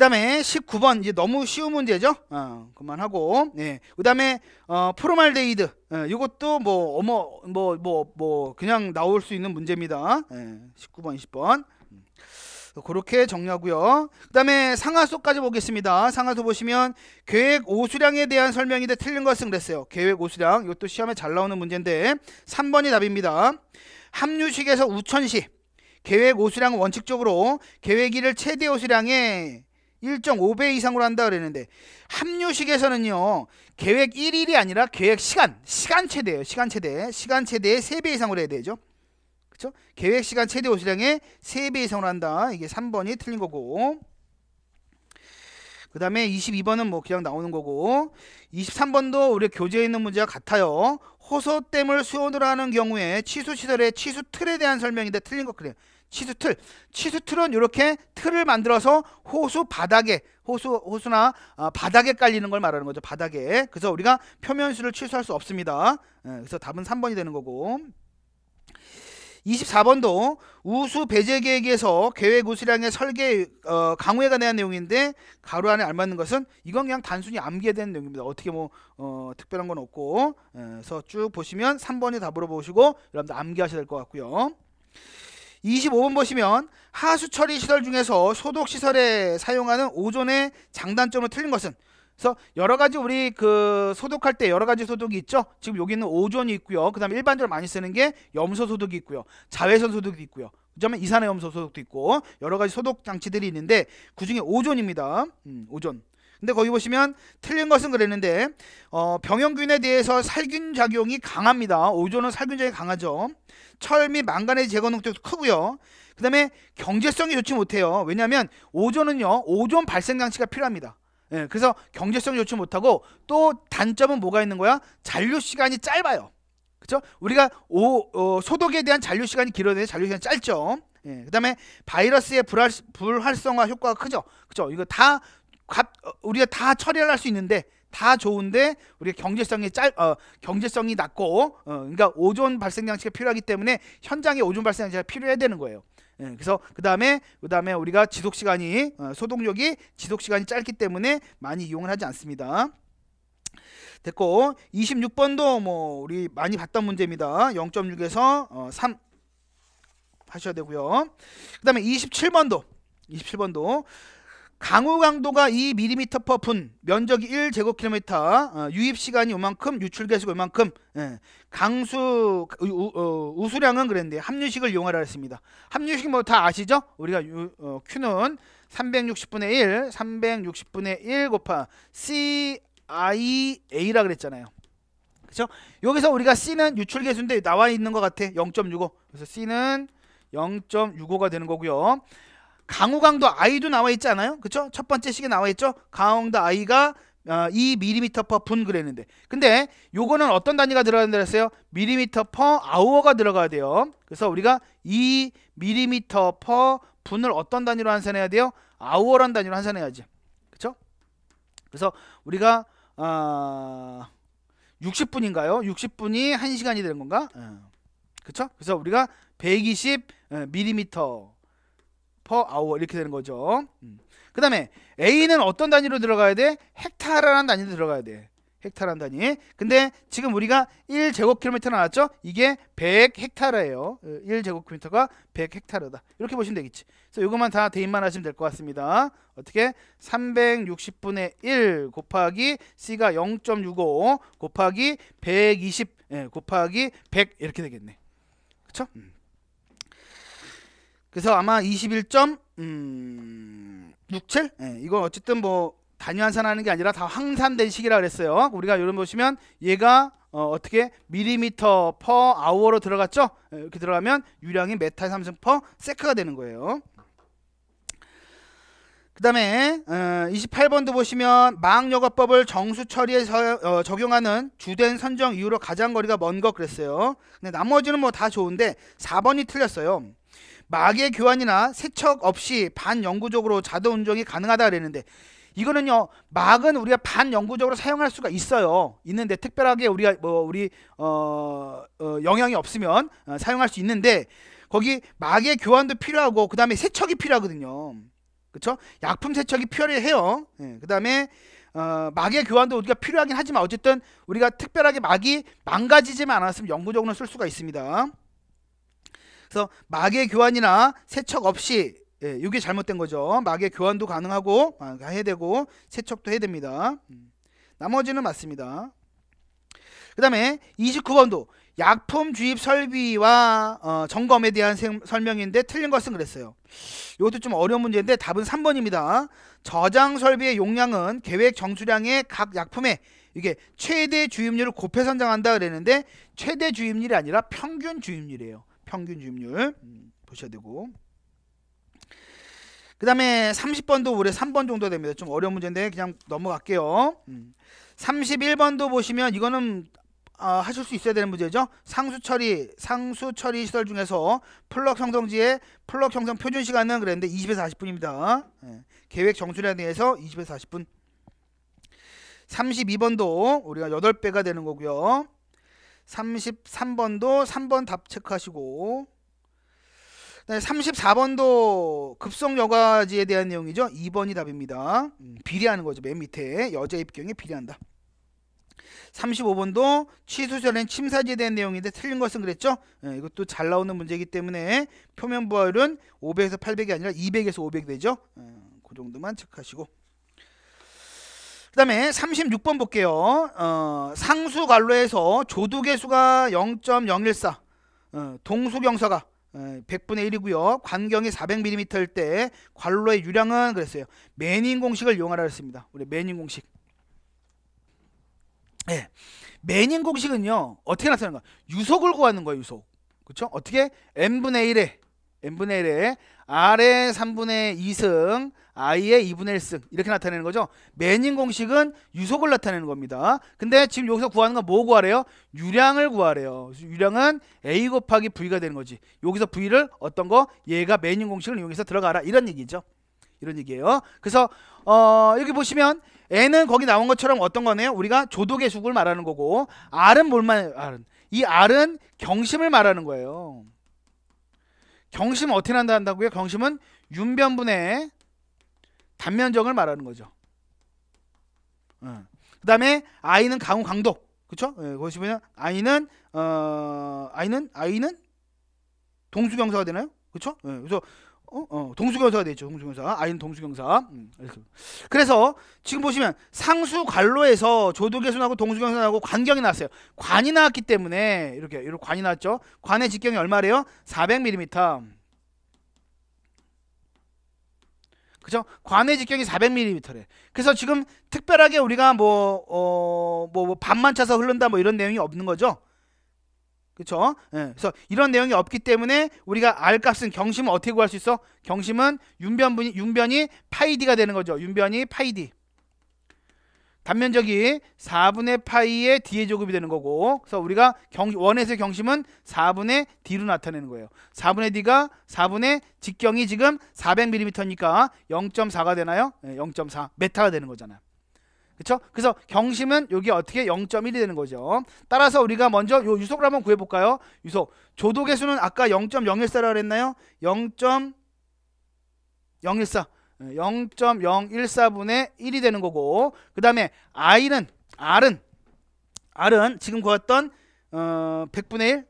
그다음에 19번 이제 너무 쉬운 문제죠. 어, 그만하고. 예. 그다음에 어, 프로말데이드. 예, 이것도 뭐 어머 뭐뭐뭐 뭐, 뭐 그냥 나올 수 있는 문제입니다. 예. 19번, 20번. 음. 그렇게 정리하고요. 그 다음에 상하수까지 보겠습니다. 상하수 보시면 계획 오수량에 대한 설명인데 틀린 것은 그랬어요. 계획 오수량 이것도 시험에 잘 나오는 문제인데 3번이 답입니다. 합류식에서 우천시 계획 오수량 은 원칙적으로 계획일을 최대 오수량에 1.5배 이상으로 한다 그랬는데 합류식에서는요 계획 1일이 아니라 계획 시간 시간 최대예요 시간 최대 시간 최대의 3배 이상으로 해야 되죠 그쵸 계획 시간 최대 오시량의 3배 이상으로 한다 이게 3번이 틀린 거고 그 다음에 22번은 뭐 그냥 나오는 거고 23번도 우리 교재에 있는 문제와 같아요 호소댐을 수원으로 하는 경우에 취수시설의 취수 틀에 대한 설명인데 틀린 거 그래요 치수 틀. 치수 틀은 이렇게 틀을 만들어서 호수 바닥에 호수 호수나 어, 바닥에 깔리는 걸 말하는 거죠. 바닥에. 그래서 우리가 표면수를 취소할 수 없습니다. 예, 그래서 답은 3번이 되는 거고. 24번도 우수 배제 계획에서 계획 우수량의 설계 어, 강우에가 대한 내용인데 가로 안에 알맞는 것은 이건 그냥 단순히 암기에 대한 내용입니다. 어떻게 뭐 어, 특별한 건 없고 에, 예, 그래서 쭉 보시면 3번이 답으로 보시고 여러분들 암기하셔야 될 것 같고요. 25번 보시면 하수 처리 시설 중에서 소독 시설에 사용하는 오존의 장단점을 틀린 것은 그래서 여러 가지 우리 그 소독할 때 여러 가지 소독이 있죠. 지금 여기는 오존이 있고요. 그다음에 일반적으로 많이 쓰는 게 염소 소독이 있고요. 자외선 소독이 있고요. 그다음에 이산화염소 소독도 있고 여러 가지 소독 장치들이 있는데 그중에 오존입니다. 음, 오존. 근데 거기 보시면 틀린 것은 그랬는데 어, 병영균에 대해서 살균 작용이 강합니다. 오존은 살균 작용이 강하죠. 철및 망간의 제거 능력도 크고요. 그다음에 경제성이 좋지 못해요. 왜냐하면 오존은요 오존 발생 장치가 필요합니다. 예, 그래서 경제성이 좋지 못하고 또 단점은 뭐가 있는 거야? 잔류 시간이 짧아요. 그렇죠? 우리가 오, 어, 소독에 대한 잔류 시간이 길어져요 잔류 시간이 짧죠. 예, 그다음에 바이러스의 불활, 불활성화 효과가 크죠. 그죠? 이거 다 값, 어, 우리가 다 처리할 수 있는데 다 좋은데 우리가 경제성이 짧, 어, 경제성이 낮고 어, 그러니까 오존 발생 장치가 필요하기 때문에 현장에 오존 발생 장치가 필요해야 되는 거예요. 예, 그래서 그 다음에 그 다음에 우리가 지속 시간이 어, 소독력이 지속 시간이 짧기 때문에 많이 이용을 하지 않습니다. 됐고 26번도 뭐 우리 많이 봤던 문제입니다. 0.6에서 어, 3 하셔야 되고요. 그 다음에 27번도 27번도 강우강도가 2mm 퍼푼 면적이 1제곱킬로미터 어, 유입시간이 요만큼 유출개수가 요만큼 예, 강수 그, 우, 어, 수량은 그랬는데 합류식을 이용하라 했습니다 합류식 뭐 다 아시죠? 우리가 유, 어, Q는 360분의 1 360분의 1 곱하 CIA라 그랬잖아요 그죠 여기서 우리가 C는 유출개수인데 나와 있는 것 같아 0.65 그래서 C는 0.65가 되는 거고요 강우강도 아이도 나와 있지 않아요? 그쵸? 첫 번째 식에 나와 있죠? 강우강도 이가 어, 2mm per 분 그랬는데 근데 요거는 어떤 단위가 들어가야 된다 어요 밀리미터 퍼 아워가 들어가야 돼요 그래서 우리가 2밀리미터 퍼 분을 어떤 단위로 환산해야 돼요? 아워란 단위로 환산해야지 그쵸? 그래서 우리가 어, 60분인가요? 60분이 1시간이 되는 건가? 어. 그쵸? 그래서 우리가 120 예, 밀리미터 per hour 이렇게 되는 거죠. 음. 그 다음에 A는 어떤 단위로 들어가야 돼? 헥타라는 단위로 들어가야 돼. 헥타라는 단위. 근데 지금 우리가 1제곱킬로미터 나왔죠? 이게 100헥타라예요. 1제곱킬로미터가 100헥타르다. 이렇게 보시면 되겠지. 그래서 이것만 다 대입만 하시면 될 것 같습니다. 어떻게? 360분의 1 곱하기 C가 0.65 곱하기 120 예, 곱하기 100 이렇게 되겠네. 그쵸? 음. 그래서 아마 2 1 67? 네, 이건 어쨌든 뭐 단위 환산하는 게 아니라 다황산된 식이라 그랬어요. 우리가 여러분 보시면 얘가 어, 떻게 밀리미터 퍼 아워로 들어갔죠? 예, 이렇게 들어가면 유량이 메탈 삼성 퍼 세크가 되는 거예요. 그 다음에 28번도 어, 보시면 망여과법을 정수 처리에 서, 어, 적용하는 주된 선정 이후로 가장 거리가 먼 것 그랬어요. 근데 나머지는 뭐 다 좋은데 4번이 틀렸어요. 마의 교환이나 세척 없이 반영구적으로 자동 운전이 가능하다 그랬는데 이거는요 막은 우리가 반영구적으로 사용할 수가 있어요 있는데 특별하게 우리가 뭐 우리 어, 어 영향이 없으면 어, 사용할 수 있는데 거기 막의 교환도 필요하고 그 다음에 세척이 필요하거든요 그쵸 약품 세척이 필요해요 예, 그 다음에 어, 막의 교환도 우리가 필요하긴 하지만 어쨌든 우리가 특별하게 막이 망가지지만 않았으면 영구적으로 쓸 수가 있습니다 그래서 마의 교환이나 세척 없이 예, 이게 잘못된 거죠. 마의 교환도 가능하고 아, 해야 되고 세척도 해야 됩니다. 음, 나머지는 맞습니다. 그 다음에 29번도 약품 주입 설비와 어, 점검에 대한 생, 설명인데 틀린 것은 그랬어요. 이것도 좀 어려운 문제인데 답은 3번입니다. 저장 설비의 용량은 계획 정수량의 각 약품에 이게 최대 주입률을 곱해 선정한다 그랬는데 최대 주입률이 아니라 평균 주입률이에요. 평균 주입률 음, 보셔야 되고 그 다음에 30번도 올해 3번 정도 됩니다. 좀 어려운 문제인데 그냥 넘어갈게요. 31번도 음, 보시면 이거는 아, 하실 수 있어야 되는 문제죠. 상수 처리, 상수 처리 시설 중에서 플럭 형성지의 플럭 형성 표준 시간은 그랬는데 20에서 40분입니다. 예. 계획 정수량에 대해서 20에서 40분. 32번도 우리가 8배가 되는 거고요. 33번도 3번 답 체크하시고 34번도 급성 여과지에 대한 내용이죠. 2번이 답입니다. 음, 비례하는 거죠. 맨 밑에 여자 입경에 비례한다. 35번도 취소전엔 침사지에 대한 내용인데 틀린 것은 그랬죠. 예, 이것도 잘 나오는 문제이기 때문에 표면 부하은 500에서 800이 아니라 200에서 500 되죠. 예, 그 정도만 체크하시고 그 다음에 36번 볼게요. 어, 상수 갈로에서 조두개 수가 0.014, 어, 동수 경사가 100분의 어, 1이고요. 관경이 400mm일 때 관로의 유량은 그랬어요. 매닝 공식을 이용하라 했습니다. 우리 매닝 공식. 예. 네. 매닝 공식은요. 어떻게 나타나는 거 유속을 구하는 거예요, 유속. 그렇죠? 어떻게? n분의 1에 n분의 1에 R의 3분의 2승, I의 2분의 1승 이렇게 나타내는 거죠. 매닝 공식은 유속을 나타내는 겁니다. 근데 지금 여기서 구하는 건 뭐 구하래요? 유량을 구하래요. 유량은 A 곱하기 V가 되는 거지. 여기서 V를 어떤 거? 얘가 매닝 공식을 이용해서 들어가라. 이런 얘기죠. 이런 얘기예요. 그래서 어, 여기 보시면 N은 거기 나온 것처럼 어떤 거네요? 우리가 조독의 수구를 말하는 거고 R은 뭘 말, R은 이 R은 경심을 말하는 거예요. 경심 어떻게 난다 한다고요? 경심은 윤변분의 단면적을 말하는 거죠. 어. 예. 그 다음에 아는 강우 강독 그쵸? 예, 보시면 아는어아는아는 동수병사가 되나요? 그쵸? 예, 그래서 어? 어, 동수경사가 되죠. 동수경사. 아인 동수경사. 음, 그래서 지금 보시면 상수관로에서 조두개순하고 동수경사하고 관경이 나왔어요. 관이 나왔기 때문에 이렇게 이렇게 관이 나왔죠. 관의 직경이 얼마래요? 400mm. 그죠? 관의 직경이 400mm래. 그래서 지금 특별하게 우리가 뭐, 어, 뭐, 반만 뭐, 차서 흐른다 뭐 이런 내용이 없는 거죠. 그렇죠? 예, 그래서 이런 내용이 없기 때문에 우리가 R 값은 경심은 어떻게 구할 수 있어? 경심은 윤변분이 윤변이 파이 D가 되는 거죠. 윤변이 파이 D. 단면적이 4분의 파이의 D의 제곱이 되는 거고 그래서 우리가 경, 원에서 경심은 4분의 D로 나타내는 거예요. 4분의 D가 4분의 직경이 지금 400mm니까 0.4가 되나요? 0.4 예, 메타가 되는 거잖아요. 그쵸 그래서 경심은 여기 어떻게 0.1이 되는 거죠. 따라서 우리가 먼저 요 유속을 한번 구해 볼까요? 유속. 조도계 수는 아까 0.014라고 했나요? 0.014. 0.014분의 1이 되는 거고 그다음에 i는 r은 r은 지금 구했던 어 100분의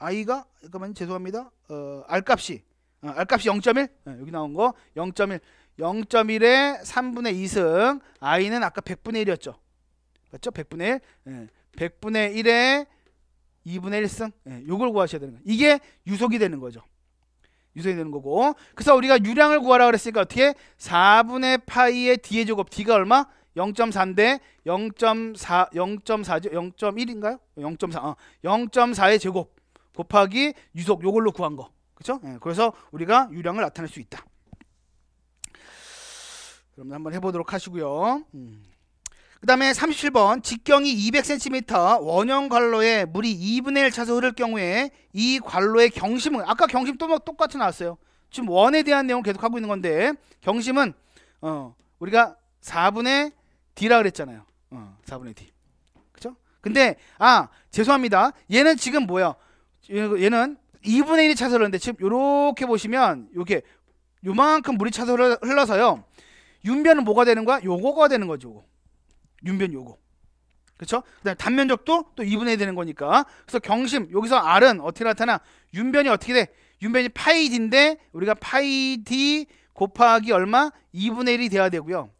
1 i가 잠깐만 죄송합니다. 어 r 값이 어, r 값이 0.1 예, 여기 나온 거0.1 0.1에 3분의 2승 i는 아까 100분의 1이었죠. 맞죠? 100분의 1. 예. 100분의 1에 2분의 1승. 예. 요걸 구하셔야 되는 거예요. 이게 유속이 되는 거죠. 유속이 되는 거고. 그래서 우리가 유량을 구하라 그랬으니까 어떻게? 4분의 파이의 d의 제곱 d가 얼마? 0.3대 0.4 0.4죠. 0.1인가요? 0.4. 어. 0.4의 제곱 곱하기 유속 이걸로 구한 거. 그렇죠? 예. 그래서 우리가 유량을 나타낼 수 있다. 그럼 한번 해보도록 하시고요. 음. 그 다음에 37번 직경이 200cm 원형 관로에 물이 2분의 1 차서 흐를 경우에 이 관로의 경심은 아까 경심 또 뭐 똑같이 나왔어요. 지금 원에 대한 내용을 계속 하고 있는 건데 경심은 어, 우리가 4분의 D라 그랬잖아요. 어, 4분의 D. 그죠? 근데 아 죄송합니다. 얘는 지금 뭐야? 얘는 2분의 1이 차서 흐르는데 지금 이렇게 보시면 요게 요만큼 물이 차서 흘러서요. 윤변은 뭐가 되는 거야? 요거가 되는 거죠. 윤변 요거. 그렇죠? 그다음 단면적도 또 2분의 1 되는 거니까. 그래서 경심 여기서 R은 어떻게 나타나? 윤변이 어떻게 돼? 윤변이 파이 D인데 우리가 파이 D 곱하기 얼마? 2분의 1이 돼야 되고요.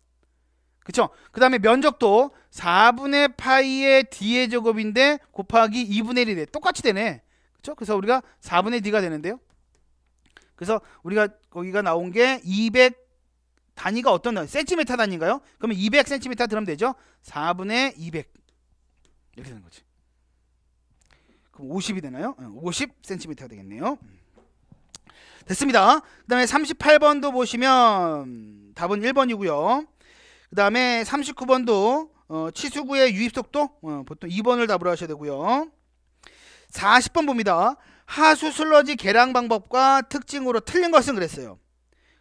그쵸? 그 다음에 면적도 4분의 파이의 D의 제곱인데 곱하기 2분의 1이 돼. 똑같이 되네. 그쵸? 그래서 우리가 4분의 D가 되는데요. 그래서 우리가 거기가 나온 게200 단위가 어떤 센티미터 단위인가요? 그러면 200cm 들으면 되죠. 4분의 200 이렇게 되는 거지. 그럼 50이 되나요? 50cm가 되겠네요. 됐습니다. 그 다음에 38번도 보시면 답은 1번이고요. 그 다음에 39번도 어, 치수구의 유입속도 어, 보통 2번을 답으로 하셔야 되고요. 40번 봅니다. 하수 슬러지 계량 방법과 특징으로 틀린 것은 그랬어요.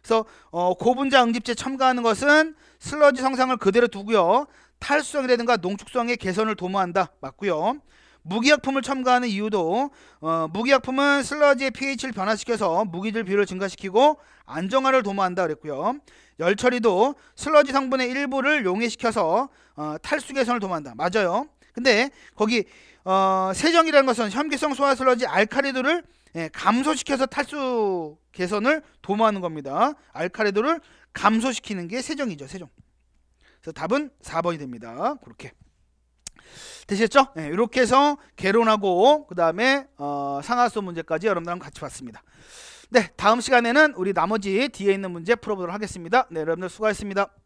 그래서 어, 고분자 응집제 첨가하는 것은 슬러지 성상을 그대로 두고요. 탈수성이라든가 농축성의 개선을 도모한다. 맞고요. 무기약품을 첨가하는 이유도 어, 무기약품은 슬러지의 pH를 변화시켜서 무기질 비율을 증가시키고 안정화를 도모한다 그랬고요. 열처리도 슬러지 성분의 일부를 용해시켜서 어, 탈수 개선을 도모한다. 맞아요. 근데 거기 어, 세정이라는 것은 혐기성 소화 슬러지 알카리도를 예, 감소시켜서 탈수 개선을 도모하는 겁니다. 알카리도를 감소시키는 게 세정이죠. 세정. 그래서 답은 4번이 됩니다. 그렇게. 되셨죠? 예, 이렇게 해서 개론하고 그 다음에 어, 상하수 문제까지 여러분들랑 같이 봤습니다. 네, 다음 시간에는 우리 나머지 뒤에 있는 문제 풀어보도록 하겠습니다. 네, 여러분들 수고하셨습니다.